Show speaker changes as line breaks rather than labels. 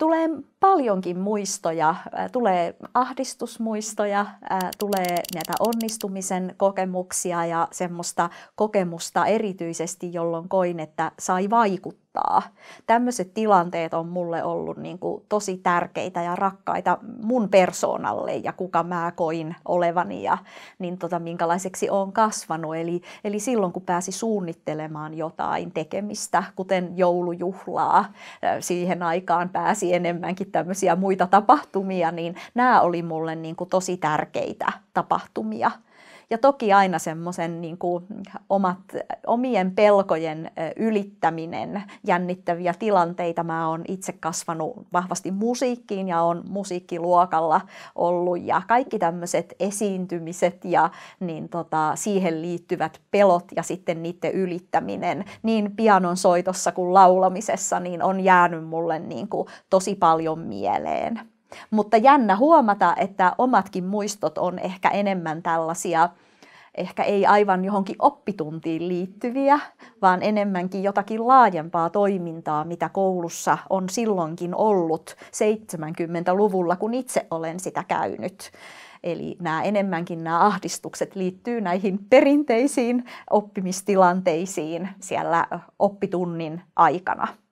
tulee paljonkin muistoja, tulee ahdistusmuistoja, tulee näitä onnistumisen kokemuksia ja semmoista kokemusta erityisesti, jolloin koin, että sai vaikuttaa auttaa. Tämmöiset tilanteet on mulle ollut niin kuin tosi tärkeitä ja rakkaita mun persoonalle ja kuka mä koin olevani ja niin tota, minkälaiseksi olen kasvanut. Eli, eli silloin kun pääsi suunnittelemaan jotain tekemistä, kuten joulujuhlaa, siihen aikaan pääsi enemmänkin tämmöisiä muita tapahtumia, niin nämä oli mulle niin kuin tosi tärkeitä tapahtumia. Ja toki aina semmoisen niin kuin omien pelkojen ylittäminen, jännittäviä tilanteita. Mä oon itse kasvanut vahvasti musiikkiin ja on musiikkiluokalla ollut ja kaikki tämmöiset esiintymiset ja niin tota, siihen liittyvät pelot ja sitten niiden ylittäminen niin pianon soitossa kuin laulamisessa niin on jäänyt mulle niin kuin tosi paljon mieleen. Mutta jännä huomata, että omatkin muistot on ehkä enemmän tällaisia, ehkä ei aivan johonkin oppituntiin liittyviä, vaan enemmänkin jotakin laajempaa toimintaa, mitä koulussa on silloinkin ollut 70-luvulla, kun itse olen sitä käynyt. Eli nämä enemmänkin nämä ahdistukset liittyy näihin perinteisiin oppimistilanteisiin siellä oppitunnin aikana.